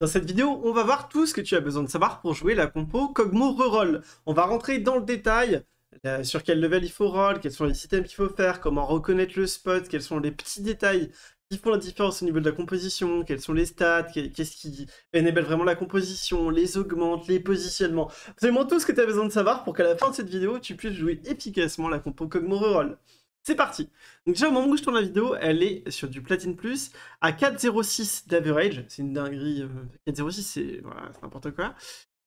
Dans cette vidéo, on va voir tout ce que tu as besoin de savoir pour jouer la compo Cogmo Reroll. On va rentrer dans le détail euh, sur quel level il faut roll, quels sont les items qu'il faut faire, comment reconnaître le spot, quels sont les petits détails qui font la différence au niveau de la composition, quels sont les stats, qu'est-ce qui enable vraiment la composition, les augmente, les positionnements. Absolument tout ce que tu as besoin de savoir pour qu'à la fin de cette vidéo, tu puisses jouer efficacement la compo Cogmo Reroll. C'est parti Donc déjà au moment où je tourne la vidéo, elle est sur du Platine Plus à 4,06 d'average, c'est une dinguerie, 4,06 euh, c'est n'importe quoi.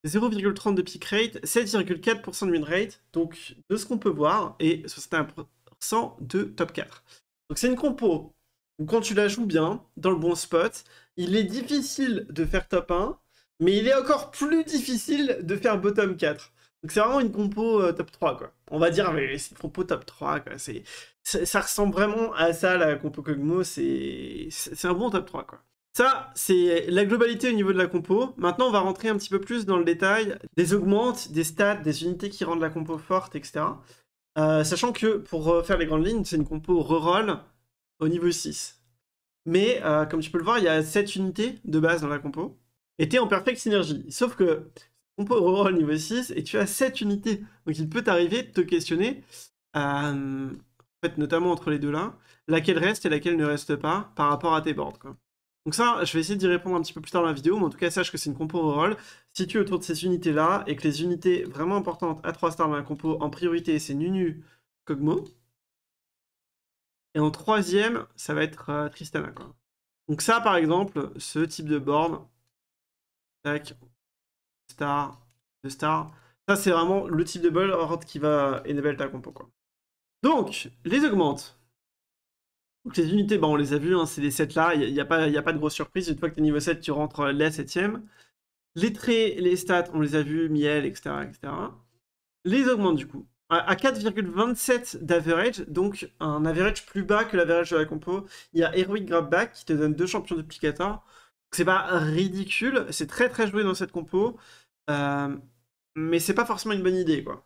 0,30 de peak rate, 7,4% de win rate, donc de ce qu'on peut voir, et 61% de top 4. Donc c'est une compo où quand tu la joues bien, dans le bon spot, il est difficile de faire top 1, mais il est encore plus difficile de faire bottom 4. Donc c'est vraiment une compo euh, top 3 quoi. On va dire mais c'est une compo top 3 quoi. C'est ça, ressemble vraiment à ça, la compo Kogmo. C'est un bon top 3, quoi. Ça, c'est la globalité au niveau de la compo. Maintenant, on va rentrer un petit peu plus dans le détail des augmentes, des stats, des unités qui rendent la compo forte, etc. Euh, sachant que pour euh, faire les grandes lignes, c'est une compo reroll au niveau 6. Mais euh, comme tu peux le voir, il y a 7 unités de base dans la compo. Et tu en perfecte synergie. Sauf que compo reroll niveau 6 et tu as 7 unités. Donc il peut t'arriver de te questionner notamment entre les deux là, laquelle reste et laquelle ne reste pas par rapport à tes boards. Donc ça, je vais essayer d'y répondre un petit peu plus tard dans la vidéo, mais en tout cas, sache que c'est une compo roll située autour de ces unités-là, et que les unités vraiment importantes à 3 stars dans la compo, en priorité, c'est Nunu, Kogmo. Et en troisième, ça va être euh, Tristana. Donc ça, par exemple, ce type de board, tac, star, deux stars, ça c'est vraiment le type de board qui va enable ta compo. Quoi. Donc, les augmentes. Donc, les unités, bah, on les a vues, hein, c'est les 7 là, il n'y a, pas de grosse surprise. Une fois que tu es niveau 7, tu rentres euh, les 7 Les traits, les stats, on les a vus, miel, etc. etc. Les augmentes du coup. À 4,27 d'average, donc un average plus bas que l'average de la compo, il y a Heroic Grabback qui te donne deux champions duplicateurs. C'est pas ridicule, c'est très très joué dans cette compo, euh, mais c'est pas forcément une bonne idée quoi.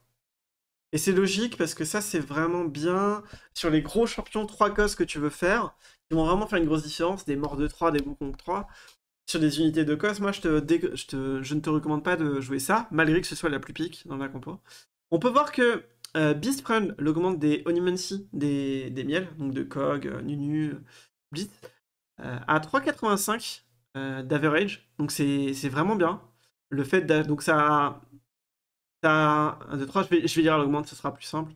Et c'est logique parce que ça, c'est vraiment bien. Sur les gros champions, 3 cos que tu veux faire, qui vont vraiment faire une grosse différence, des morts de 3, des boucons de 3. Sur des unités de cos, moi, je, te, je, ne te recommande pas de jouer ça, malgré que ce soit la plus pique dans la compo. On peut voir que euh, Beast Prime l'augmente des Onimancy, des, des miels, donc de Cog, euh, Nunu, Blitz, euh, à 3,85 d'average. Donc c'est vraiment bien. Le fait donc ça 1, 2, 3, je vais, dire à l'augmente, ce sera plus simple.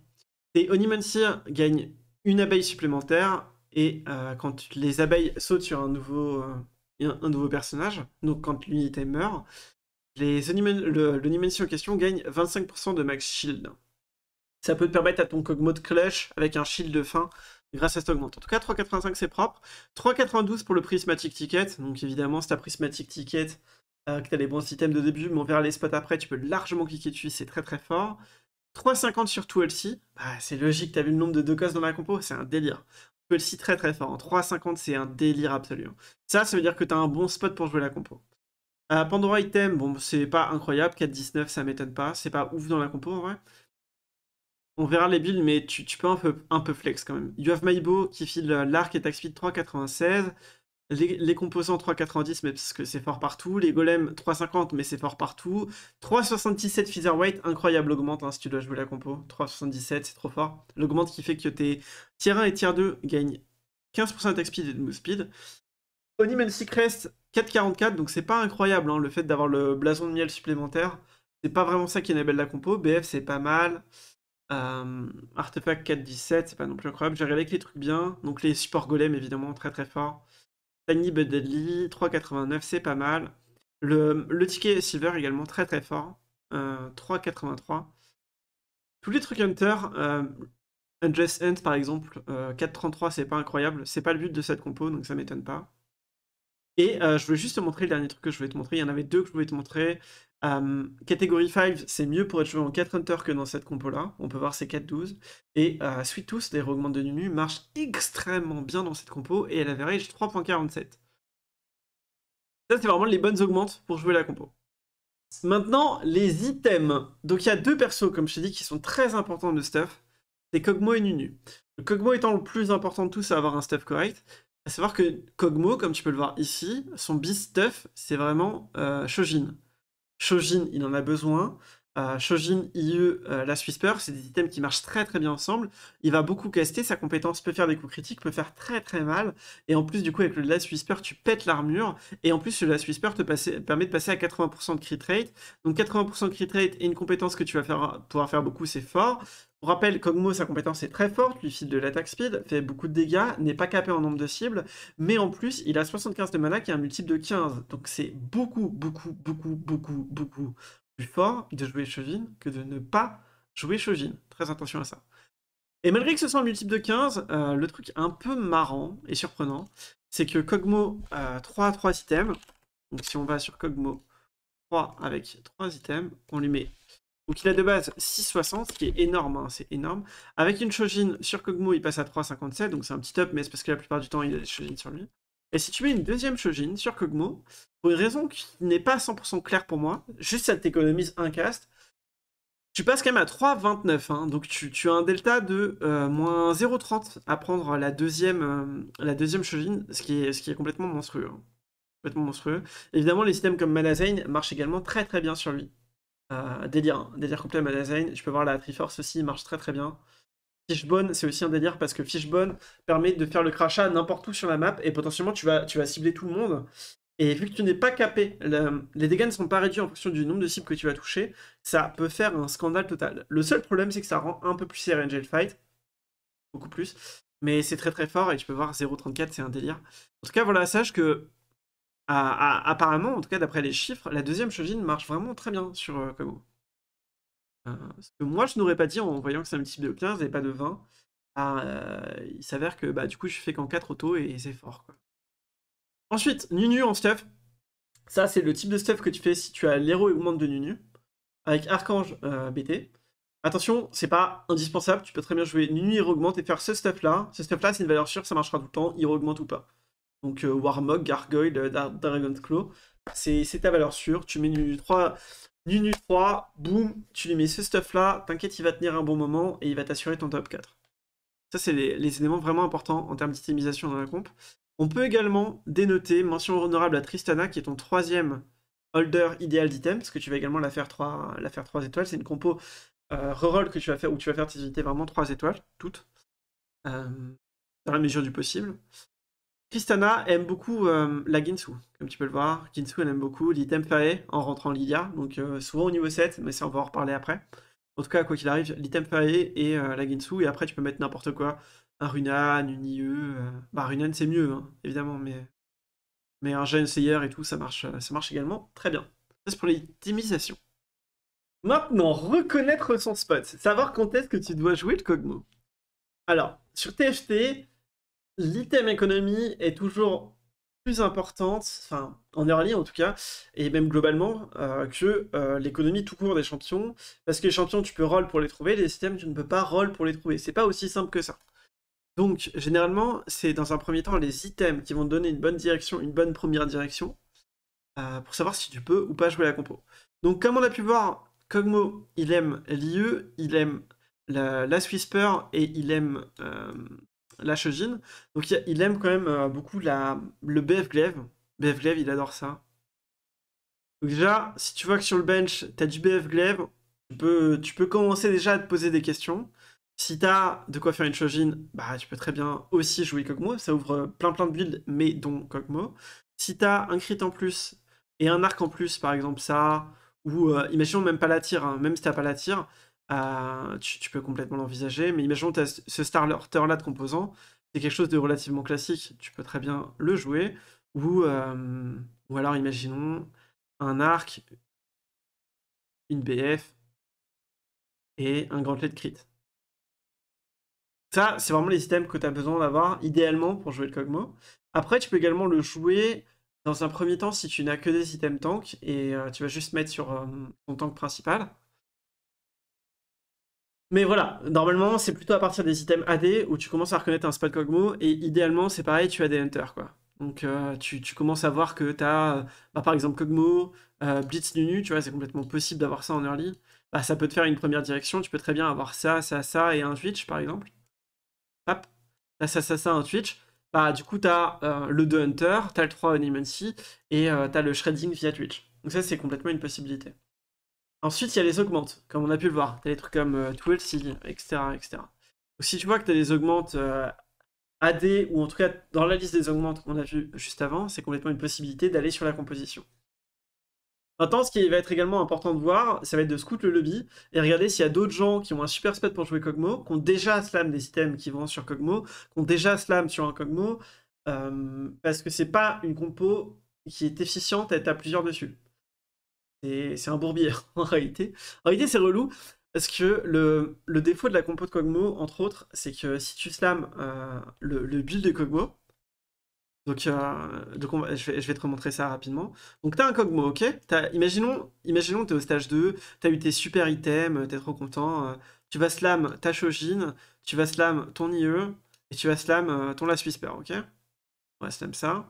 Tes Onimancy gagne une abeille supplémentaire, et euh, quand les abeilles sautent sur un nouveau, euh, un, nouveau personnage, donc quand l'unité meurt, les en question gagne 25% de max shield. Ça peut te permettre à ton Kog'Maw de clash avec un shield de fin grâce à cet augment. En tout cas, 3,85 c'est propre. 3,92 pour le Prismatic Ticket. Donc évidemment, si ta Prismatic Ticket, euh, que tu as les bons items de début, mais on verra les spots après, tu peux largement cliquer dessus, c'est très très fort. 3,50 sur tout lc bah, c'est logique, t'as vu le nombre de deux cosses dans la compo, c'est un délire. 2 très très fort, 3,50 c'est un délire absolu. Ça, ça veut dire que t'as un bon spot pour jouer la compo. Euh, Pandora Item, bon, c'est pas incroyable, 4,19 ça m'étonne pas, c'est pas ouf dans la compo en vrai. On verra les builds, mais tu, peux un peu, un peu flex quand même. You have mybo qui file euh, l'arc et tax speed 3,96. Les, composants 3,90, mais parce que c'est fort partout. Les golems 3,50, mais c'est fort partout. 3,77 featherweight, incroyable augmente hein, si tu dois jouer la compo. 3,77, c'est trop fort. L'augmente qui fait que tes tier 1 et tiers 2 gagnent 15% de speed et de move speed. Onimen Secret 4,44, donc c'est pas incroyable hein, le fait d'avoir le blason de miel supplémentaire. C'est pas vraiment ça qui enable la compo. BF, c'est pas mal. Euh, Artefact 4,17, c'est pas non plus incroyable. j'arrive avec les trucs bien. Donc les supports golems, évidemment, très très fort. Tiny but deadly, 3,89, c'est pas mal. Le, le, ticket silver également très très fort, 3,83. Euh, Tous les trucs hunter, euh, Unjust hunt par exemple, 4,33, euh, c'est pas incroyable, c'est pas le but de cette compo donc ça m'étonne pas. Et euh, je veux juste te montrer le dernier truc que je voulais te montrer, il y en avait deux que je voulais te montrer. Euh, catégorie 5, c'est mieux pour être joué en 4 Hunter que dans cette compo-là. On peut voir c'est 4-12. Et uh, Sweet Tooth, des augmentes de Nunu, Marchent extrêmement bien dans cette compo et elle average 3.47. Ça, c'est vraiment les bonnes augmentes pour jouer la compo. Maintenant, les items. Donc, il y a deux persos, comme je t'ai dit, qui sont très importants de stuff. C'est Kogmo et Nunu. Le Kogmo étant le plus important de tous à avoir un stuff correct. À savoir que Kogmo, comme tu peux le voir ici, son bis stuff, c'est vraiment euh, Shojin. Shojin, il en a besoin. Shojin, IE, la c'est des items qui marchent très très bien ensemble. Il va beaucoup caster, sa compétence peut faire des coups critiques, peut faire très très mal. Et en plus, du coup, avec le la Whisper tu pètes l'armure. Et en plus, le la Whisper te permet de passer à 80% de crit rate. Donc 80% de crit rate est une compétence que tu vas faire, pouvoir faire beaucoup, c'est fort. On rappelle, Kog'Maw, sa compétence est très forte, lui file de l'attaque speed, fait beaucoup de dégâts, n'est pas capé en nombre de cibles, mais en plus, il a 75 de mana qui est un multiple de 15, donc c'est beaucoup, beaucoup, beaucoup, beaucoup, beaucoup fort de jouer Chauvin que de ne pas jouer Chauvin. Très attention à ça. Et malgré que ce soit un multiple de 15, euh, le truc un peu marrant et surprenant, c'est que Kogmo 3 à 3 items, donc si on va sur Kogmo 3 avec 3 items, on lui met... Donc il a de base 6,60, ce qui est énorme, hein, c'est énorme. Avec une Shojin sur Kogmo, il passe à 3,57, donc c'est un petit top mais c'est parce que la plupart du temps, il a des Shojin sur lui. Et si tu mets une deuxième Shojin sur Kogmo, pour une raison qui n'est pas 100% claire pour moi, juste ça t'économise un cast, tu passes quand même à 3,29, hein, donc tu, as un delta de euh, moins 0,30 à prendre la deuxième, euh, deuxième Shojin, ce qui est, ce qui est complètement monstrueux. Hein. Complètement monstrueux. Évidemment, les systèmes comme Malazane marchent également très très bien sur lui. Euh, délire, hein. délire complet Malazane. Je peux voir la Triforce aussi, marche très très bien. Fishbone, c'est aussi un délire parce que Fishbone permet de faire le crachat n'importe où sur la map et potentiellement tu vas, tu vas cibler tout le monde. Et vu que tu n'es pas capé, les dégâts ne sont pas réduits en fonction du nombre de cibles que tu vas toucher, ça peut faire un scandale total. Le seul problème, c'est que ça rend un peu plus serré le fight, beaucoup plus, mais c'est très très fort et tu peux voir 0.34, c'est un délire. En tout cas, voilà, sache que, apparemment, en tout cas d'après les chiffres, la deuxième Shogin marche vraiment très bien sur euh, Kago. Euh, ce que moi, je n'aurais pas dit en voyant que c'est un multiple de 15 et pas de 20. Euh, il s'avère que bah, du coup, je fais qu'en 4 auto et, c'est fort. Quoi. Ensuite, Nunu en stuff. Ça, c'est le type de stuff que tu fais si tu as l'héros et augmente de Nunu. Avec Archange euh, BT. Attention, c'est pas indispensable. Tu peux très bien jouer Nunu, il augmente et faire ce stuff là. Ce stuff là, c'est une valeur sûre, ça marchera tout le temps, il augmente ou pas. Donc Warmog, Gargoyle, Dragon's Dragon Claw. C'est ta valeur sûre. Tu mets Nunu 3 Nunu 3, boum, tu lui mets ce stuff là, t'inquiète, il va tenir un bon moment et il va t'assurer ton top 4. Ça, c'est les, éléments vraiment importants en termes d'itémisation dans la comp. On peut également dénoter mention honorable à Tristana, qui est ton troisième holder idéal d'item, parce que tu vas également la faire 3, la faire 3 étoiles. C'est une compo euh, reroll que tu vas faire, où tu vas faire tes unités vraiment 3 étoiles, toutes, euh, dans la mesure du possible. Kristana aime beaucoup euh, la Ginsu, comme tu peux le voir. Ginsu, elle aime beaucoup l'item en rentrant Lydia, donc euh, souvent au niveau 7, mais ça, on va en reparler après. En tout cas, quoi qu'il arrive, l'item et euh, la Ginsu, et après, tu peux mettre n'importe quoi. Un Runan, une IE. Bah, Runan, c'est mieux, hein, évidemment, mais... mais un jeune Seyer et tout, ça marche, ça marche également très bien. Ça, c'est pour l'itimisation. Maintenant, reconnaître son spot, savoir quand est-ce que tu dois jouer le Kogmo. Alors, sur TFT, l'item économie est toujours plus importante, enfin en early en tout cas, et même globalement, euh, que euh, l'économie tout court des champions, parce que les champions tu peux roll pour les trouver, les items, tu ne peux pas roll pour les trouver, c'est pas aussi simple que ça. Donc généralement c'est dans un premier temps les items qui vont te donner une bonne direction, une bonne première direction, euh, pour savoir si tu peux ou pas jouer la compo. Donc comme on a pu voir, Kogmo, il aime l'IE, il aime la, swisper et il aime la Shojin. Donc il aime quand même euh, beaucoup la, le BF Glaive. BF Glaive, il adore ça. Donc déjà, si tu vois que sur le bench, tu as du BF Glaive, tu peux, tu peux commencer déjà à te poser des questions. Si as de quoi faire une Shojin, bah tu peux très bien aussi jouer Kog'Maw, ça ouvre euh, plein plein de builds, mais dont Kog'Maw. Si t'as un crit en plus et un arc en plus, par exemple ça, ou euh, imaginons même pas la tire, hein, même si t'as pas la tire, tu, peux complètement l'envisager. Mais imaginons que ce starter-là de composants, c'est quelque chose de relativement classique. Tu peux très bien le jouer. Ou, euh, ou alors, imaginons un arc, une BF et un gantelet de crit. Ça, c'est vraiment les items que tu as besoin d'avoir idéalement pour jouer le Kog'Maw. Après, tu peux également le jouer dans un premier temps si tu n'as que des items tank et euh, tu vas juste mettre sur euh, ton tank principal. Mais voilà, normalement, c'est plutôt à partir des items AD où tu commences à reconnaître un spot Kogmo, et idéalement, c'est pareil, tu as des hunters, quoi. Donc euh, tu, commences à voir que tu as, euh, bah, par exemple, Cogmo, euh, Blitz Nunu, tu vois, c'est complètement possible d'avoir ça en early. Bah, ça peut te faire une première direction, tu peux très bien avoir ça, ça, ça, et un Twitch, par exemple. Hop, t'as ça, ça, ça, un Twitch. Bah, du coup, t'as as le 2 Hunter, t'as le 3 Animancy et as le Shredding via Twitch. Donc ça, c'est complètement une possibilité. Ensuite, il y a les augmentes, comme on a pu le voir. T'as des trucs comme euh, etc., etc. Donc, si tu vois que as des augmentes euh, AD, ou en tout cas dans la liste des augmentes qu'on a vu juste avant, c'est complètement une possibilité d'aller sur la composition. Maintenant, ce qui va être également important de voir, ça va être de scout le lobby et regarder s'il y a d'autres gens qui ont un super spot pour jouer Cogmo, qui ont déjà slam des items qui vont sur Cogmo, qui ont déjà slam sur un Cogmo, euh, parce que c'est pas une compo qui est efficiente à être à plusieurs dessus c'est un bourbier en réalité. En réalité, c'est relou parce que le, défaut de la compo de entre autres, c'est que si tu slams euh, le, build de Cogmo donc, euh, je, vais, te remontrer ça rapidement. Donc t'as un cogmo ok Imaginons imaginons tu es au stage 2, t'as eu tes super items, euh, t'es trop content, tu vas slam ta Shojin, tu vas slam ton IE, et tu vas slam ton Last Whisper, ok On va slam ça.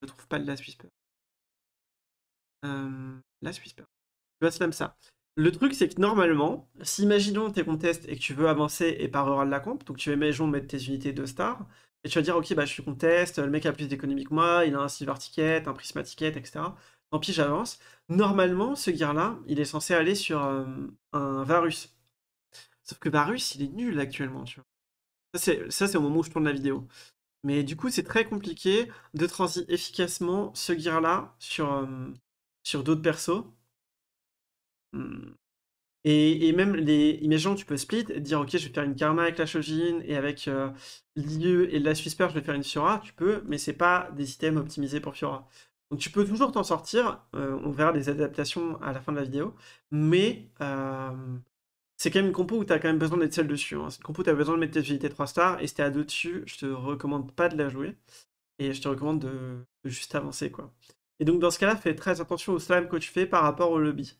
Je trouve pas le Last Whisper. Euh, là, je suis Tu vois, c'est même ça. Le truc, c'est que normalement, si imaginons t'es contest et que tu veux avancer et par oral la comp, donc tu vas imaginons mettre tes unités de star, et tu vas dire, ok, bah je suis contest, le mec a plus d'économie que moi, il a un silver ticket, un prisma etc. Tant pis, j'avance. Normalement, ce gear-là, il est censé aller sur un Varus. Sauf que Varus, il est nul actuellement, tu vois. Ça, c'est au moment où je tourne la vidéo. Mais du coup, c'est très compliqué de transi efficacement ce gear-là sur, sur d'autres persos. Hmm. Et, même les. Imaginons, tu peux split, dire ok, je vais faire une karma avec la Shojin et avec euh, et la Swisper, je vais faire une Fiora. Tu peux, mais c'est pas des items optimisés pour Fiora. Donc tu peux toujours t'en sortir. Euh, on verra des adaptations à la fin de la vidéo. Mais euh, c'est quand même une compo où tu as quand même besoin d'être seul dessus. Hein. C'est une compo où tu as besoin de mettre tes unités 3 stars. Et si t'es à deux dessus, je te recommande pas de la jouer. Et je te recommande de juste avancer. quoi. Et donc, dans ce cas-là, fais très attention au slime que tu fais par rapport au lobby.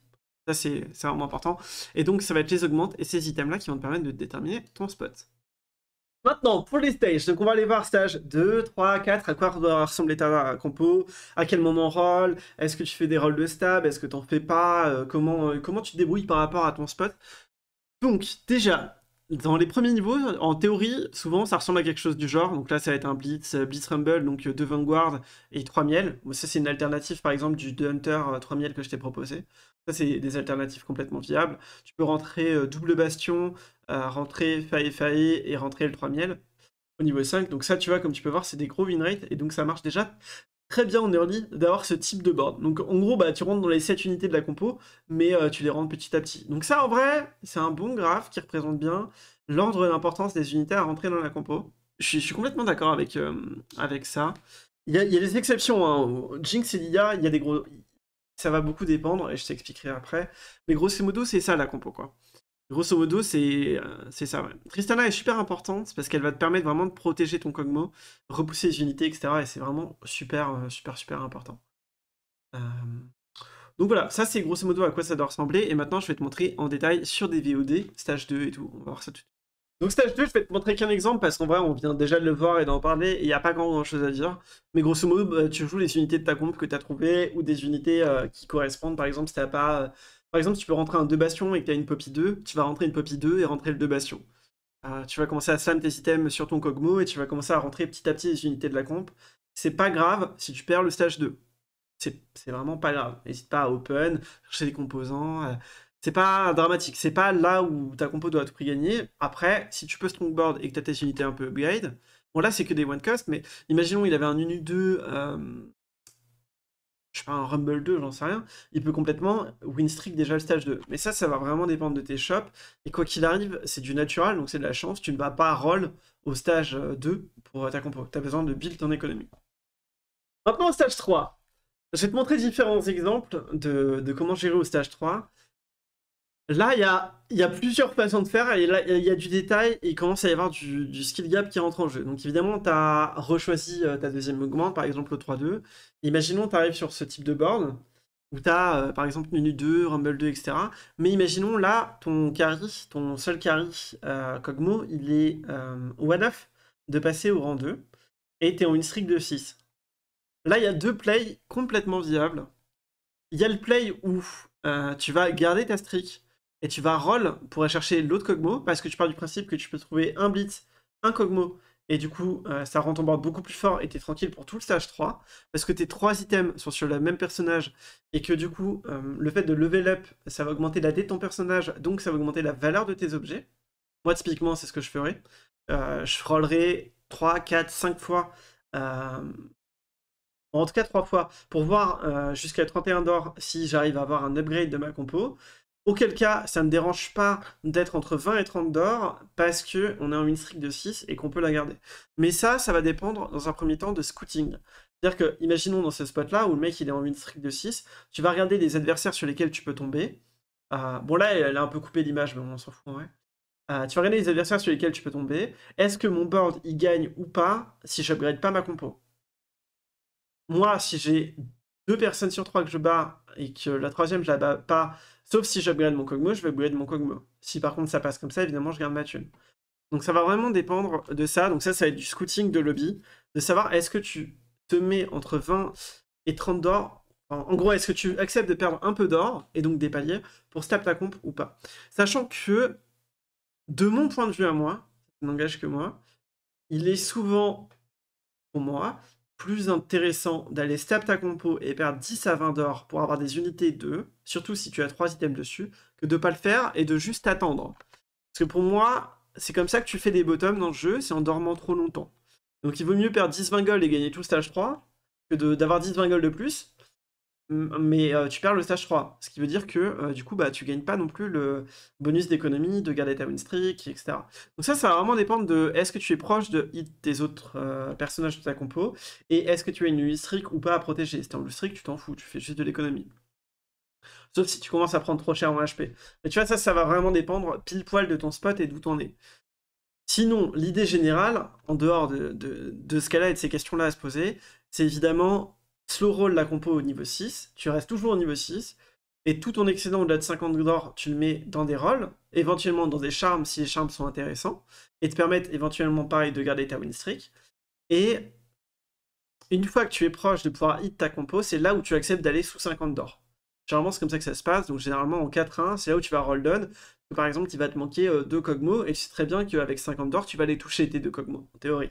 Ça, c'est vraiment important. Et donc, ça va être les augmentes et ces items-là qui vont te permettre de déterminer ton spot. Maintenant, pour les stages, donc on va aller voir stage 2, 3, 4, à quoi doit ressembler ta compo, à quel moment roll, est-ce que tu fais des rolls de stab, est-ce que tu t'en fais pas, euh, comment, euh, comment tu te débrouilles par rapport à ton spot. Donc, déjà, dans les premiers niveaux, en théorie, souvent ça ressemble à quelque chose du genre. Donc là, ça va être un Blitz, euh, Blitz Rumble, donc euh, deux Vanguard et trois miel. Ça, c'est une alternative par exemple du The Hunter 3 euh, miel que je t'ai proposé. Ça, c'est des alternatives complètement viables. Tu peux rentrer double bastion, rentrer faille faille et rentrer le 3 miel au niveau 5. Donc ça, tu vois, comme tu peux voir, c'est des gros win rates et donc ça marche déjà très bien en early d'avoir ce type de board. Donc en gros, bah, tu rentres dans les 7 unités de la compo, mais euh, tu les rentres petit à petit. Donc ça, en vrai, c'est un bon graphe qui représente bien l'ordre d'importance l'importance des unités à rentrer dans la compo. Je suis, complètement d'accord avec, euh, avec ça. Il y, a, des exceptions. Hein. Jinx et il y a des gros... Ça va beaucoup dépendre, et je t'expliquerai après. Mais grosso modo, c'est ça la compo, quoi. Grosso modo, c'est euh, ça. Tristana est super importante parce qu'elle va te permettre vraiment de protéger ton Kogmo, repousser les unités, etc. Et c'est vraiment super, euh, super, super important. Euh, donc voilà, ça c'est grosso modo à quoi ça doit ressembler. Et maintenant, je vais te montrer en détail sur des VOD, stage 2 et tout. On va voir ça tout de suite. Donc stage 2, je vais te montrer qu'un exemple parce qu'en vrai, on vient déjà de le voir et d'en parler. Il n'y a pas grand, chose à dire. Mais grosso modo, bah, tu joues les unités de ta comp que tu as trouvées ou des unités qui correspondent. Par exemple, si tu pas par exemple, tu peux rentrer un 2 bastion et que tu as une poppy 2, tu vas rentrer une poppy 2 et rentrer le 2 bastion. Euh, tu vas commencer à slam tes items sur ton cogmo et tu vas commencer à rentrer petit à petit les unités de la comp. C'est pas grave si tu perds le stage 2. C'est vraiment pas grave. N'hésite pas à open, chercher des composants. Euh, c'est pas dramatique. C'est pas là où ta compo doit tout prix gagner. Après, si tu peux strongboard et que tu as tes unités un peu upgrade, bon là c'est que des one cost, mais imaginons il avait un Unu 2 je sais pas, un Rumble 2, j'en sais rien, il peut complètement win streak déjà le stage 2. Mais ça, ça va vraiment dépendre de tes shops. Et quoi qu'il arrive, c'est du naturel, donc c'est de la chance. Tu ne vas pas roll au stage 2 euh, pour euh, ta compo. Tu as besoin de build ton économie. Maintenant, au stage 3. Je vais te montrer différents exemples de, de comment gérer au stage 3. Là, il y a, plusieurs façons de faire et là, il y, a du détail et il commence à y avoir du, skill gap qui rentre en jeu. Donc évidemment, tu as rechoisi euh, ta deuxième augmente, par exemple le 3-2. Imaginons tu arrives sur ce type de board où tu as euh, par exemple menu 2, Rumble 2, etc. Mais imaginons là, ton carry, ton seul carry euh, Kogmo, il est euh, off de passer au rang 2 et tu es en une streak de 6. Là, il y a deux plays complètement viables. Il y a le play où tu vas garder ta streak et tu vas roll pour aller chercher l'autre cogmo, parce que tu pars du principe que tu peux trouver un Blitz, un cogmo, et du coup, euh, ça rend ton board beaucoup plus fort et t'es tranquille pour tout le stage 3, parce que tes trois items sont sur le même personnage, et que du coup, euh, le fait de level up, ça va augmenter la dé de ton personnage, donc ça va augmenter la valeur de tes objets. Moi, typiquement, c'est ce que je ferais. Euh, je rollerais 3, 4, 5 fois, en tout cas 3 fois, pour voir jusqu'à 31 d'or si j'arrive à avoir un upgrade de ma compo. Auquel cas, ça ne me dérange pas d'être entre 20 et 30 d'or parce qu'on est en win-streak de 6 et qu'on peut la garder. Mais ça, ça va dépendre dans un premier temps de scouting. C'est-à-dire que, imaginons dans ce spot-là où le mec il est en win-streak de 6, tu vas regarder les adversaires sur lesquels tu peux tomber. Euh, bon, là, elle a un peu coupé l'image, mais on s'en fout, ouais. Euh, tu vas regarder les adversaires sur lesquels tu peux tomber. Est-ce que mon board il gagne ou pas si j'upgrade pas ma compo Moi, si j'ai deux personnes sur trois que je bats et que la troisième je la bats pas, sauf si j'upgrade mon Kogmo, je vais de mon Kogmo. Si par contre ça passe comme ça, évidemment je garde ma thune. Donc ça va vraiment dépendre de ça. Donc ça, ça va être du scouting de lobby, de savoir est-ce que tu te mets entre 20 et 30 d'or. En gros, est-ce que tu acceptes de perdre un peu d'or et donc des paliers pour stab ta comp ou pas Sachant que, de mon point de vue à moi, ça n'engage que moi, il est souvent, pour moi, plus intéressant d'aller stab ta compo et perdre 10 à 20 d'or pour avoir des unités 2, surtout si tu as 3 items dessus, que de pas le faire et de juste attendre. Parce que pour moi, c'est comme ça que tu fais des bottoms dans le jeu, c'est en dormant trop longtemps. Donc il vaut mieux perdre 10-20 gold et gagner tout stage 3 que d'avoir 10-20 gold de plus Mm, mais euh, tu perds le stage 3. Ce qui veut dire que euh, du coup, bah, tu gagnes pas non plus le bonus d'économie, de garder ta win streak, etc. Donc ça, ça va vraiment dépendre de est-ce que tu es proche de des autres euh, personnages de ta compo et est-ce que tu as une win streak ou pas à protéger. Si t'es en win streak, tu t'en fous, tu fais juste de l'économie. Sauf si tu commences à prendre trop cher en HP. Mais tu vois, ça, ça va vraiment dépendre pile poil de ton spot et d'où t'en es. Sinon, l'idée générale, en dehors de, de, de ce cas-là et de ces questions-là à se poser, c'est évidemment slow roll la compo au niveau 6, tu restes toujours au niveau 6, et tout ton excédent au-delà de 50 d'or, tu le mets dans des rolls, éventuellement dans des charmes si les charmes sont intéressants, et te permettent éventuellement pareil de garder ta win streak. Et une fois que tu es proche de pouvoir hit ta compo, c'est là où tu acceptes d'aller sous 50 d'or. Généralement, c'est comme ça que ça se passe. Donc, généralement, en 4-1, c'est là où tu vas roll down. Par exemple, il va te manquer 2 euh, deux et tu sais très bien qu'avec 50 d'or, tu vas aller toucher tes deux Kogmo, en théorie.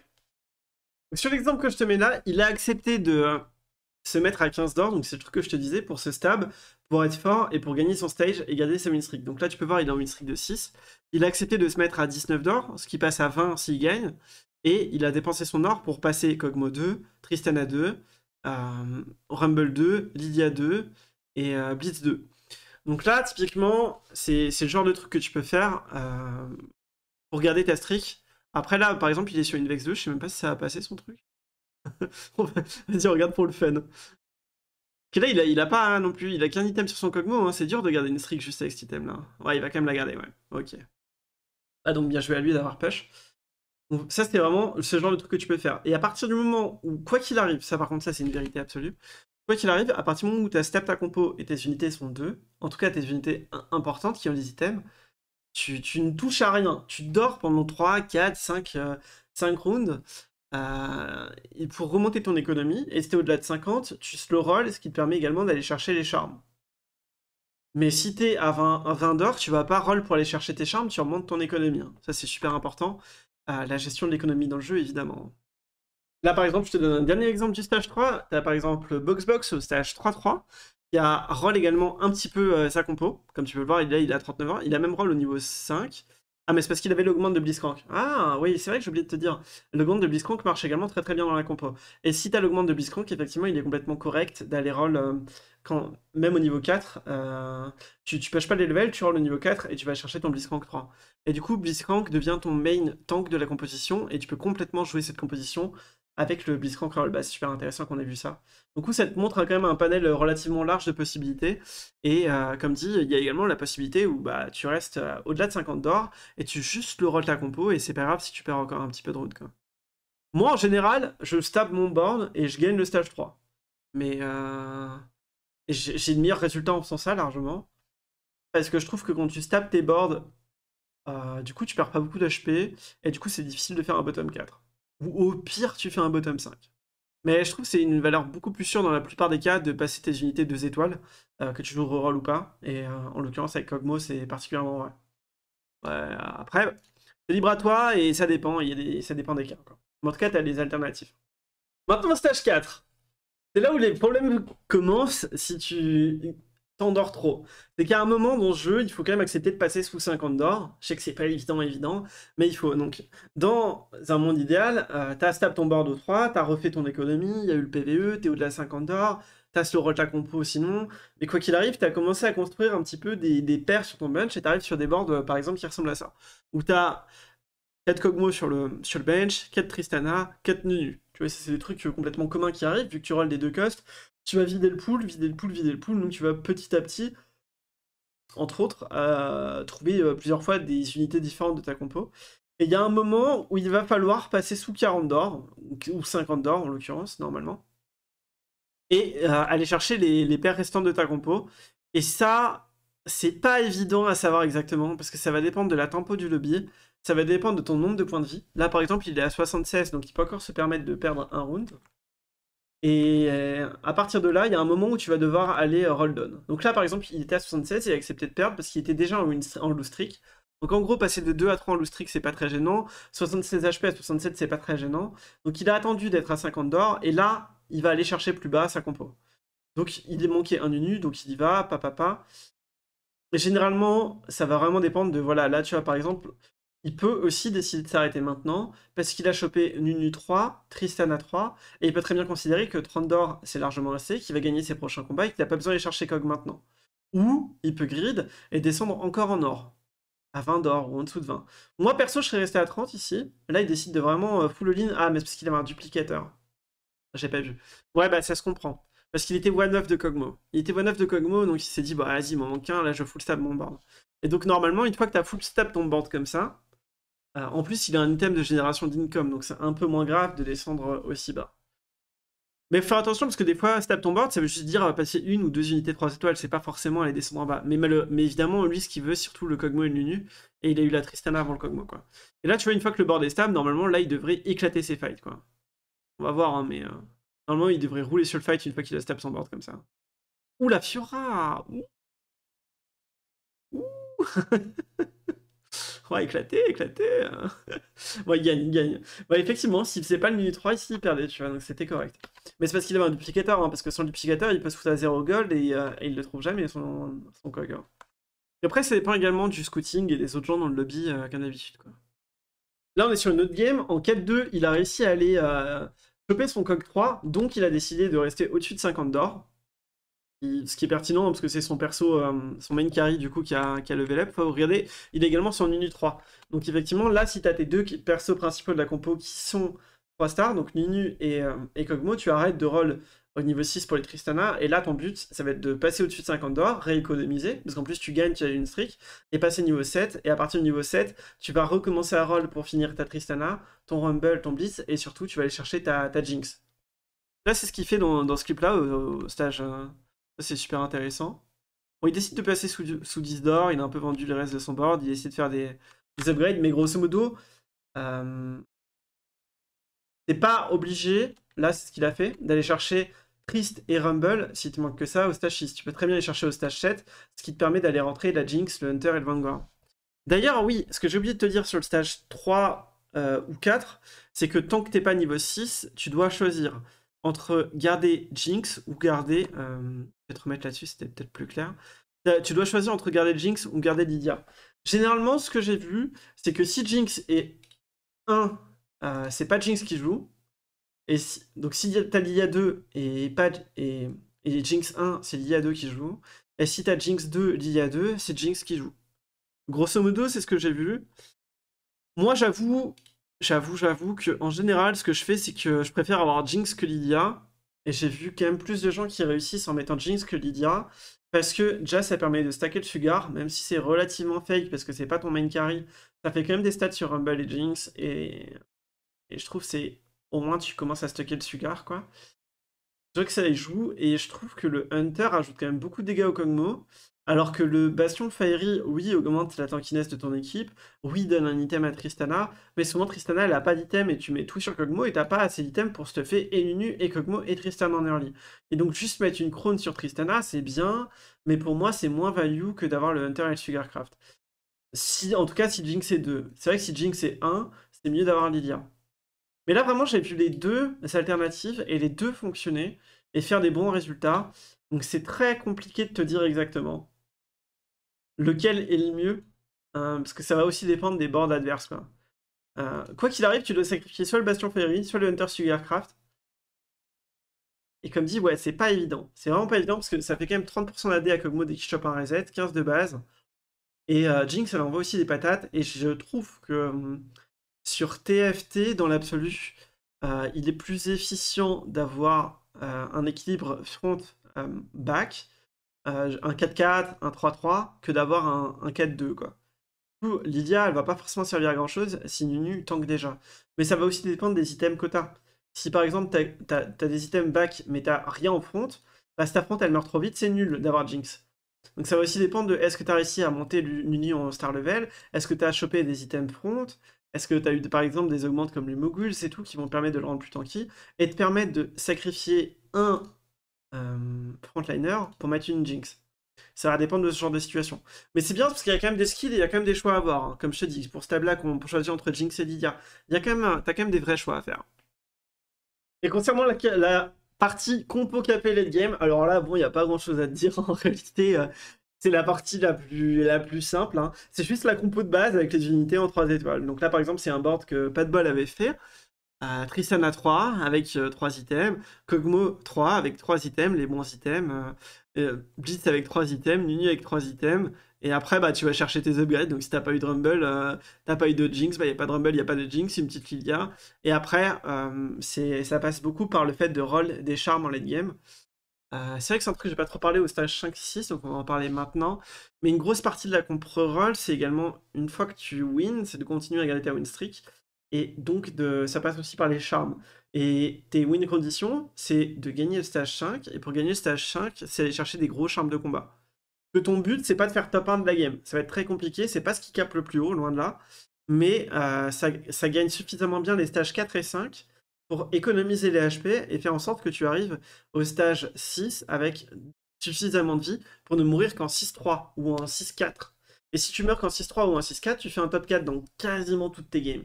sur l'exemple que je te mets là, il a accepté de euh, se mettre à 15 d'or, donc c'est le truc que je te disais, pour se stab, pour être fort et pour gagner son stage et garder sa streak. Donc là, tu peux voir, il est en streak de 6. Il a accepté de se mettre à 19 d'or, ce qui passe à 20 s'il gagne. Et il a dépensé son or pour passer Cogmo 2, Tristana 2, euh, Rumble 2, Lydia 2 et euh, Blitz 2. Donc là, typiquement, c'est le genre de truc que tu peux faire euh, pour garder ta streak. Après là, par exemple, il est sur une Vex 2, je sais même pas si ça va passer son truc. Vas-y, regarde pour le fun. Que là, il a, pas hein, non plus, il a qu'un item sur son cogmo hein, c'est dur de garder une streak juste avec cet item-là. Ouais, il va quand même la garder, ouais. Ok. Ah donc bien joué à lui d'avoir push. Donc, ça, c'était vraiment ce genre de truc que tu peux faire. Et à partir du moment où, quoi qu'il arrive, ça par contre, ça c'est une vérité absolue, quoi qu'il arrive, à partir du moment où tu as step ta compo et tes unités sont deux, en tout cas tes unités importantes qui ont des items, tu, ne touches à rien. Tu dors pendant 3, 4, 5, 5 rounds. Euh, pour remonter ton économie, et si t'es au-delà de 50, tu slow roll, ce qui te permet également d'aller chercher les charmes. Mais si t'es à 20, 20 d'or, tu vas pas roll pour aller chercher tes charmes, tu remontes ton économie. Hein. Ça, c'est super important. Euh, la gestion de l'économie dans le jeu, évidemment. Hein. Là, par exemple, je te donne un dernier exemple du stage 3. T'as par exemple Boxbox au stage 3-3. qui a roll également un petit peu euh, sa compo. Comme tu peux le voir, là, il a 39 ans. Il a même roll au niveau 5. Ah, mais c'est parce qu'il avait l'augment de Blitzcrank. Ah, oui, c'est vrai que j'ai oublié de te dire. L'augmente de Blitzcrank marche également très très bien dans la compo. Et si t'as l'augment de Blitzcrank, effectivement, il est complètement correct d'aller roll, euh, quand, même au niveau 4. Euh, tu, tu pêches pas les levels, tu rolls au niveau 4 et tu vas chercher ton Blitzcrank 3. Et du coup, Blitzcrank devient ton main tank de la composition et tu peux complètement jouer cette composition avec le Blitzcrank bah, crawl c'est Super intéressant qu'on ait vu ça. Du coup, cette montre a hein, quand même un panel relativement large de possibilités. Et euh, comme dit, il y a également la possibilité où bah, tu restes euh, au-delà de 50 d'or et tu juste le roll ta compo et c'est pas grave si tu perds encore un petit peu de route. Quoi. Moi, en général, je stab mon board et je gagne le stage 3. Mais euh, j'ai de meilleurs résultats en faisant ça largement. Parce que je trouve que quand tu stabs tes boards, du coup, tu perds pas beaucoup d'HP et du coup, c'est difficile de faire un bottom 4 ou au pire, tu fais un bottom 5. Mais je trouve que c'est une valeur beaucoup plus sûre dans la plupart des cas de passer tes unités 2 étoiles, euh, que tu joues reroll ou pas. Et euh, en l'occurrence, avec Cogmo, c'est particulièrement vrai. Ouais, après, c'est libre à toi et ça dépend, y a des, ça dépend des cas. encore. en tout cas, tu as des alternatives. Maintenant, stage 4. C'est là où les problèmes commencent si tu d'or trop. C'est qu'à un moment dans le jeu, il faut quand même accepter de passer sous 50 d'or. Je sais que c'est pas évident, évident, mais il faut. Donc, dans un monde idéal, euh, tu as stable ton board au 3, tu as refait ton économie, il y a eu le PVE, tu es au-delà 50 d'or, t'as le roll ta compo sinon. Mais quoi qu'il arrive, tu as commencé à construire un petit peu des, paires sur ton bench et tu arrives sur des boards, euh, par exemple, qui ressemblent à ça. Où as 4 Kogmo sur le, sur le bench, 4 Tristana, 4 Nunu. Tu vois, c'est des trucs euh, complètement communs qui arrivent, vu que tu rolls des deux costs tu vas vider le pool, vider le pool, vider le pool, donc tu vas petit à petit, entre autres, euh, trouver euh, plusieurs fois des unités différentes de ta compo. Et il y a un moment où il va falloir passer sous 40 d'or, ou 50 d'or en l'occurrence, normalement, et euh, aller chercher les, les paires restantes de ta compo. Et ça, c'est pas évident à savoir exactement, parce que ça va dépendre de la tempo du lobby, ça va dépendre de ton nombre de points de vie. Là, par exemple, il est à 76, donc il peut encore se permettre de perdre un round. Et euh, à partir de là, il y a un moment où tu vas devoir aller euh, roll down. Donc là, par exemple, il était à 76 et il a accepté de perdre parce qu'il était déjà en, loose streak. Donc en gros, passer de 2 à 3 en loose c'est pas très gênant. 76 HP à 67, c'est pas très gênant. Donc il a attendu d'être à 50 d'or et là, il va aller chercher plus bas sa compo. Donc il est manqué un nu, donc il y va, papa. Pa, Et généralement, ça va vraiment dépendre de voilà, là tu as par exemple, il peut aussi décider de s'arrêter maintenant parce qu'il a chopé Nunu 3, a 3, et il peut très bien considérer que d'or, c'est largement assez, qu'il va gagner ses prochains combats et qu'il n'a pas besoin d'aller chercher Kog maintenant. Ou il peut grid et descendre encore en or, à 20 d'or ou en dessous de 20. Moi perso, je serais resté à 30 ici. Là, il décide de vraiment euh, full all Ah, mais c'est parce qu'il avait un duplicateur. J'ai pas vu. Ouais, bah ça se comprend. Parce qu'il était one 9 de Cogmo. Il était 1-9 de Cogmo, donc il s'est dit, bah vas-y, il m'en manque un, là je full stab mon board. Et donc normalement, une fois que tu as full stab ton board comme ça, euh, en plus, il a un item de génération d'income, donc c'est un peu moins grave de descendre aussi bas. Mais faut faire attention parce que des fois, stab ton board, ça veut juste dire euh, passer une ou deux unités 3 étoiles, c'est pas forcément aller descendre en bas. Mais, mais évidemment, lui, ce qu'il veut, surtout le cogmo et le et il a eu la Tristana avant le cogmo, quoi. Et là, tu vois, une fois que le board est stable, normalement, là, il devrait éclater ses fights, quoi. On va voir, hein, mais euh, normalement, il devrait rouler sur le fight une fois qu'il a stab son board comme ça. Ouh, la Fiora Ouh éclaté, éclaté. bon, hein. il gagne, il gagne. effectivement, s'il faisait pas le minute 3, ici, il perdait, tu vois, donc c'était correct. Mais c'est parce qu'il avait un duplicateur, hein, parce que sans le duplicateur, il peut se foutre à 0 gold euh, et, il le trouve jamais, son, son coq. Hein. Et après, ça dépend également du scouting et des autres gens dans le lobby, euh, quoi. Là, on est sur une autre game. En 4-2, il a réussi à aller euh, choper son cog 3, donc il a décidé de rester au-dessus de 50 d'or ce qui est pertinent hein, parce que c'est son perso, euh, son main carry du coup qui a, qui a level up. Faut regarder, il est également sur Nunu 3. Donc effectivement, là, si tu as tes deux persos principaux de la compo qui sont 3 stars, donc Nunu et, euh, tu arrêtes de roll au niveau 6 pour les Tristana. Et là, ton but, ça va être de passer au-dessus de 50 d'or, rééconomiser, parce qu'en plus, tu gagnes, tu as une streak, et passer niveau 7. Et à partir du niveau 7, tu vas recommencer à roll pour finir ta Tristana, ton Rumble, ton Blitz, et surtout, tu vas aller chercher ta, Jinx. Là, c'est ce qu'il fait dans, ce clip-là, au, stage. Euh c'est super intéressant. Bon, il décide de passer sous, sous 10 d'or, il a un peu vendu le reste de son board, il essaie de faire des, upgrades, mais grosso modo, euh, t'es pas obligé, là c'est ce qu'il a fait, d'aller chercher Trist et Rumble, si tu manques que ça, au stage 6. Tu peux très bien les chercher au stage 7, ce qui te permet d'aller rentrer la Jinx, le Hunter et le Vanguard. D'ailleurs, oui, ce que j'ai oublié de te dire sur le stage 3 euh, ou 4, c'est que tant que t'es pas niveau 6, tu dois choisir entre garder Jinx ou garder. Euh, peut-être remettre là-dessus, c'était peut-être plus clair. Tu dois choisir entre garder Jinx ou garder Lydia. Généralement, ce que j'ai vu, c'est que si Jinx est 1, euh, c'est pas Jinx qui joue. Et si, donc si t'as Lydia 2 et, pas, et, et Jinx 1, c'est Lydia 2 qui joue. Et si t'as Jinx 2, Lydia 2, c'est Jinx qui joue. Grosso modo, c'est ce que j'ai vu. Moi, j'avoue, J'avoue, j'avoue que en général, ce que je fais, c'est que je préfère avoir Jinx que Lydia. Et j'ai vu quand même plus de gens qui réussissent en mettant Jinx que Lydia. Parce que déjà, ça permet de stacker le Sugar, même si c'est relativement fake, parce que c'est pas ton main carry. Ça fait quand même des stats sur Rumble et Jinx. Et, et je trouve c'est au moins tu commences à stocker le Sugar, quoi. Je vois que ça les joue. Et je trouve que le Hunter ajoute quand même beaucoup de dégâts au Kongmo. Alors que le Bastion Fairy, oui, augmente la tankiness de ton équipe, oui, donne un item à Tristana, mais souvent Tristana, elle n'a pas d'item et tu mets tout sur Kog'Maw et t'as pas assez d'item pour stuffer et Nunu et Kog'Maw et Tristana en early. Et donc juste mettre une crone sur Tristana, c'est bien, mais pour moi, c'est moins value que d'avoir le Hunter et le Sugarcraft. Si, en tout cas, si Jinx est 2. C'est vrai que si Jinx est 1, c'est mieux d'avoir Lilia. Mais là, vraiment, j'avais pu les deux alternatives et les deux fonctionner et faire des bons résultats. Donc c'est très compliqué de te dire exactement lequel est le mieux, euh, parce que ça va aussi dépendre des bords adverses. Euh, quoi qu'il arrive, tu dois sacrifier soit le Bastion Ferry, soit le Hunter Sugarcraft. Et comme dit, ouais, c'est pas évident. C'est vraiment pas évident parce que ça fait quand même 30% d'AD à Kog'Maw dès qu'il chope un reset, 15 de base. Et euh, Jinx, elle envoie aussi des patates. Et je trouve que sur TFT, dans l'absolu, il est plus efficient d'avoir un équilibre front-back euh, un 4-4, un 3-3, que d'avoir un, un 4-2, quoi. Lydia, elle va pas forcément servir à grand-chose si Nunu tank déjà. Mais ça va aussi dépendre des items quotas Si par exemple, t'as as, des items back, mais t'as rien en front, bah si ta front, elle meurt trop vite, c'est nul d'avoir Jinx. Donc ça va aussi dépendre de est-ce que t'as réussi à monter Nunu en star level, est-ce que t'as chopé des items front, est-ce que tu as eu par exemple des augmentes comme les moguls, c'est tout, qui vont permettre de le rendre plus tanky et te permettre de sacrifier un euh, frontliner pour mettre une Jinx. Ça va dépendre de ce genre de situation. Mais c'est bien parce qu'il y a quand même des skills il y a quand même des choix à avoir. Hein. Comme je te dis, pour ce table-là qu'on choisir entre Jinx et Lydia, il y a quand même, t'as quand même des vrais choix à faire. Et concernant la, la partie compo capé late game, alors là, bon, il n'y a pas grand-chose à dire en réalité. Euh, c'est la partie la plus, la plus simple. Hein. C'est juste la compo de base avec les unités en 3 étoiles. Donc là, par exemple, c'est un board que Padball avait fait. Tristan Tristana 3 avec 3 euh, items, Kogmo 3 avec 3 items, les bons items, euh, euh, Blitz avec 3 items, Nunu avec 3 items, et après, bah, tu vas chercher tes upgrades. Donc, si t'as pas eu de Rumble, t'as pas eu de Jinx, bah, y a pas de Rumble, y a pas de Jinx, une petite Lilia. Et après, ça passe beaucoup par le fait de roll des charmes en late game. c'est vrai que c'est un truc que j'ai pas trop parlé au stage 5-6, donc on va en parler maintenant. Mais une grosse partie de la compre roll, c'est également une fois que tu wins, c'est de continuer à garder ta win streak. Et donc, de, ça passe aussi par les charmes. Et tes win conditions, c'est de gagner le stage 5. Et pour gagner le stage 5, c'est aller chercher des gros charmes de combat. Que ton but, c'est pas de faire top 1 de la game. Ça va être très compliqué. C'est pas ce qui capte le plus haut, loin de là. Mais euh, ça, ça, gagne suffisamment bien les stages 4 et 5 pour économiser les HP et faire en sorte que tu arrives au stage 6 avec suffisamment de vie pour ne mourir qu'en 6-3 ou en 6-4. Et si tu meurs qu'en 6-3 ou en 6-4, tu fais un top 4 dans quasiment toutes tes games.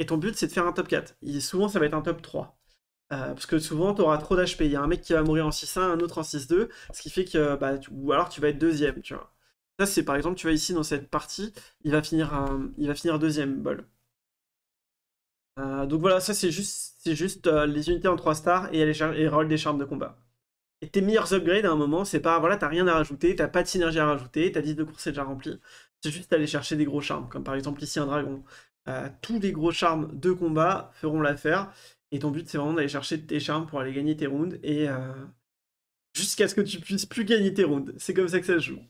Et ton but, c'est de faire un top 4. souvent, ça va être un top 3. Euh, parce que souvent, tu auras trop d'HP. Il y a un mec qui va mourir en 6-1, un autre en 6-2, ce qui fait que. Bah, ou alors, tu vas être deuxième, tu vois. Ça, c'est par exemple, tu vas ici dans cette partie, il va finir, il va finir deuxième bol. Euh, donc voilà, ça, c'est juste, c'est juste euh, les unités en 3 stars et les, char... des charmes de combat. Et tes meilleurs upgrades à un moment, c'est pas, voilà, t'as rien à rajouter, t'as pas de synergie à rajouter, ta liste de courses est déjà remplie. C'est juste aller chercher des gros charmes, comme par exemple ici un dragon. Euh, tous les gros charmes de combat feront l'affaire. Et ton but, c'est vraiment d'aller chercher tes charmes pour aller gagner tes rounds. Et euh, jusqu'à ce que tu puisses plus gagner tes rounds. C'est comme ça que ça se joue.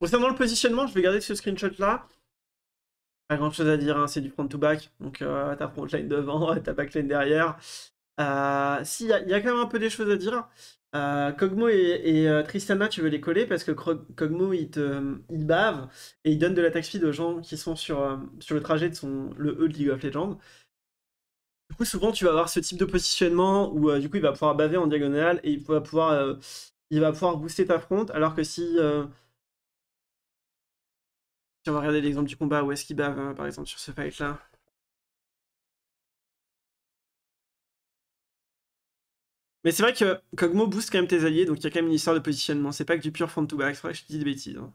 Concernant le positionnement, je vais garder ce screenshot-là. Pas grand chose à dire, hein, c'est du front to back. Donc euh, front line devant, t'as backline derrière. Euh, si, il y, a quand même un peu des choses à dire. Cogmo euh, et, et euh, Tristana, tu veux les coller parce que Cogmo il, bave et il donne de l'attaque speed aux gens qui sont sur, le trajet de son, le E de League of Legends. Du coup, souvent, tu vas avoir ce type de positionnement où du coup, il va pouvoir baver en diagonale et il va pouvoir, il va pouvoir booster ta front. Alors que si. Si on va regarder l'exemple du combat, où est-ce qu'il bave, hein, par exemple, sur ce fight-là Mais c'est vrai que Kogmo booste quand même tes alliés, donc il y a quand même une histoire de positionnement. C'est pas que du pur front to back, c'est vrai que je dis des bêtises. Hein.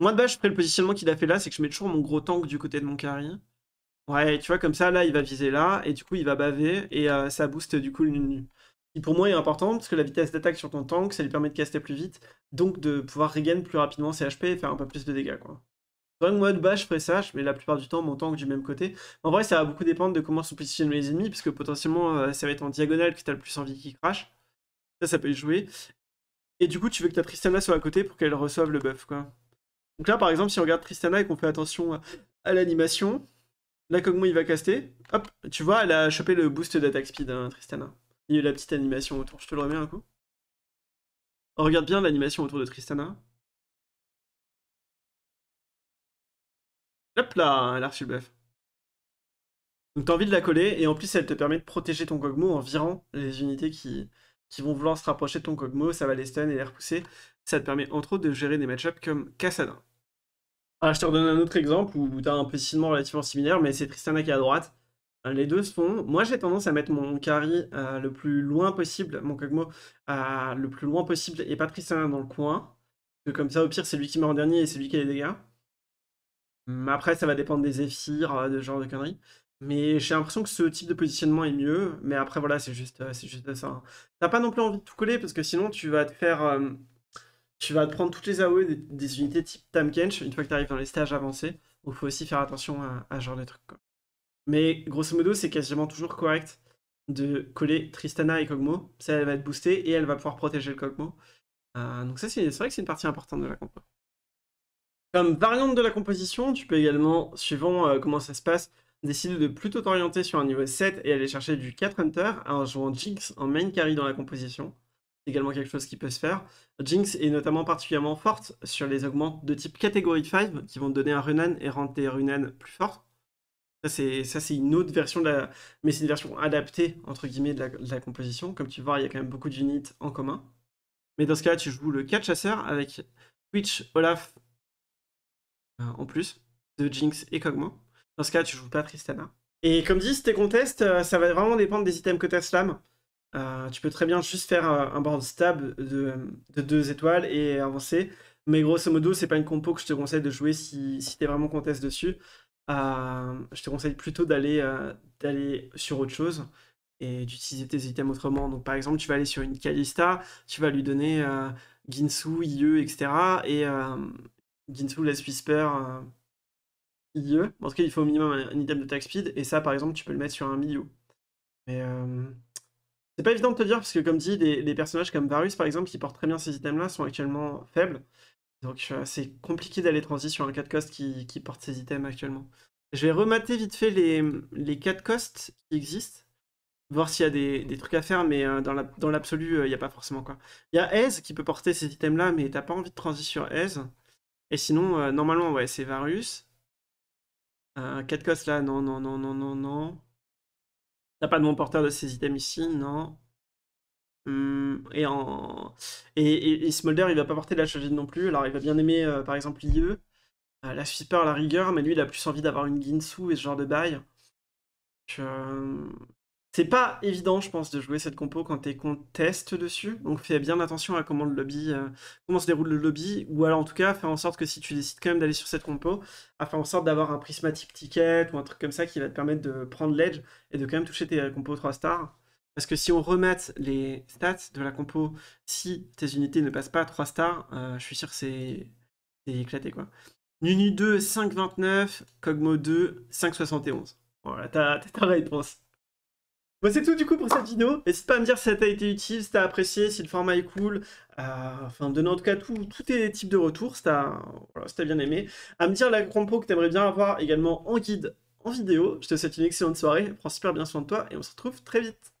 Moi de base, je fais le positionnement qu'il a fait là, c'est que je mets toujours mon gros tank du côté de mon carry. Ouais, tu vois, comme ça, là, il va viser là, et du coup, il va baver, et euh, ça booste du coup le nunu. Qui pour moi est important, parce que la vitesse d'attaque sur ton tank, ça lui permet de caster plus vite, donc de pouvoir regen plus rapidement ses HP et faire un peu plus de dégâts, quoi. Donc que moi de je ferais ça, mais la plupart du temps mon tank du même côté. En vrai ça va beaucoup dépendre de comment sont positionnés les ennemis, parce que potentiellement euh, ça va être en diagonale que t'as le plus envie qui crache. Ça ça peut jouer. Et du coup tu veux que ta Tristana soit à côté pour qu'elle reçoive le buff quoi. Donc là par exemple si on regarde Tristana et qu'on fait attention à l'animation, là Kogmo il va caster, hop, tu vois elle a chopé le boost d'attaque speed hein, Tristana. Il y a eu la petite animation autour, je te le remets un coup. On regarde bien l'animation autour de Tristana. Hop là, elle Donc t'as envie de la coller, et en plus elle te permet de protéger ton Kog'Maw en virant les unités qui, qui vont vouloir se rapprocher de ton Kog'Maw, ça va les stun et les repousser. Ça te permet entre autres de gérer des matchups comme Cassadin. Alors ah, je te redonne un autre exemple où t'as un positionnement relativement similaire, mais c'est Tristana qui est à droite. Euh, les deux se font. Moi, j'ai tendance à mettre mon carry euh, le plus loin possible, mon Kog'Maw euh, le plus loin possible, et pas Tristana dans le coin. comme ça, au pire, c'est lui qui meurt en dernier et c'est lui qui a les dégâts. Mmh, après, ça va dépendre des zéphyrs, euh, de genre de conneries. Mais j'ai l'impression que ce type de positionnement est mieux. Mais après, voilà, c'est juste, euh, c'est juste ça. Hein. T'as pas non plus envie de tout coller parce que sinon, tu vas te faire. Euh, tu vas te prendre toutes les AOE des, unités type Tamkench une fois que tu arrives dans les stages avancés. Il faut aussi faire attention à, ce genre de trucs. Mais grosso modo, c'est quasiment toujours correct de coller Tristana et Kog'Maw. Ça, elle va être boostée et elle va pouvoir protéger le Kog'Maw. donc ça, c'est vrai que c'est une partie importante de la compo. Comme variante de la composition, tu peux également, suivant euh, comment ça se passe, décider de plutôt t'orienter sur un niveau 7 et aller chercher du 4 Hunter en jouant Jinx en main carry dans la composition. C'est également quelque chose qui peut se faire. Jinx est notamment particulièrement forte sur les augments de type catégorie 5 qui vont te donner un Runan et rendre tes Runan plus fort. Ça, c'est une autre version, de la, mais c'est une version adaptée, entre guillemets, de la, composition. Comme tu vois, il y a quand même beaucoup d'unités en commun. Mais dans ce cas-là, tu joues le 4 chasseur avec Twitch, Olaf, euh, en plus de Jinx et Kog'Maw. Dans ce cas, tu joues pas Tristana. Et comme dit, si tes contestes, euh, ça va vraiment dépendre des items que tu slam. Euh, tu peux très bien juste faire un board stable de, deux étoiles et avancer. Mais grosso modo, c'est pas une compo que je te conseille de jouer si, si es vraiment contest dessus. je te conseille plutôt d'aller sur autre chose et d'utiliser tes items autrement. Donc par exemple, tu vas aller sur une Kalista, tu vas lui donner Ginsu, IE, etc. Et Ginsu Last Whisper, euh, IE. En tout cas, il faut au minimum un, item de tax speed, et ça, par exemple, tu peux le mettre sur un milieu. Mais euh, c'est pas évident de te dire, parce que comme dit, des, personnages comme Varus, par exemple, qui portent très bien ces items-là, sont actuellement faibles. Donc euh, c'est compliqué d'aller transition sur un 4 cost qui, porte ces items actuellement. Je vais remater vite fait les, les 4 costs qui existent, voir s'il y a des, trucs à faire, mais dans l'absolu, il n'y a pas forcément quoi. Il y a Aze qui peut porter ces items-là, mais t'as pas envie de transition sur Aze. Et sinon, euh, normalement, ouais, c'est Varus. Euh, costes là, non, non, non, non, non, non. T'as pas de bon porteur de ces items ici, non. Hmm, et, en... et, et, Smolder, il va pas porter de la charge non plus. Alors, il va bien aimer, euh, par exemple, l'IE, euh, la Sweeper, la rigueur, mais lui, il a plus envie d'avoir une Ginsu et ce genre de bail. C'est pas évident, je pense, de jouer cette compo quand t'es conteste dessus. Donc fais bien attention à comment le lobby, euh, comment se déroule le lobby, ou alors en tout cas fais en sorte que si tu décides quand même d'aller sur cette compo, à faire en sorte d'avoir un prismatique ticket ou un truc comme ça qui va te permettre de prendre l'edge et de quand même toucher tes euh, compos 3 stars. Parce que si on remet les stats de la compo, si tes unités ne passent pas à 3 stars, euh, je suis sûr que c'est éclaté quoi. Nunu 2, 5,29, Cogmo 2, 5,71. Voilà, t'as ta réponse. Bon, bah, c'est tout du coup pour cette vidéo. N'hésite pas à me dire si ça t'a été utile, si t'as apprécié, si le format est cool. Euh, enfin, donne donner en tout cas tous tes types de retours, si t'as bien aimé. À me dire la compo que t'aimerais bien avoir également en guide, en vidéo. Je te souhaite une excellente soirée, prends super bien soin de toi et on se retrouve très vite.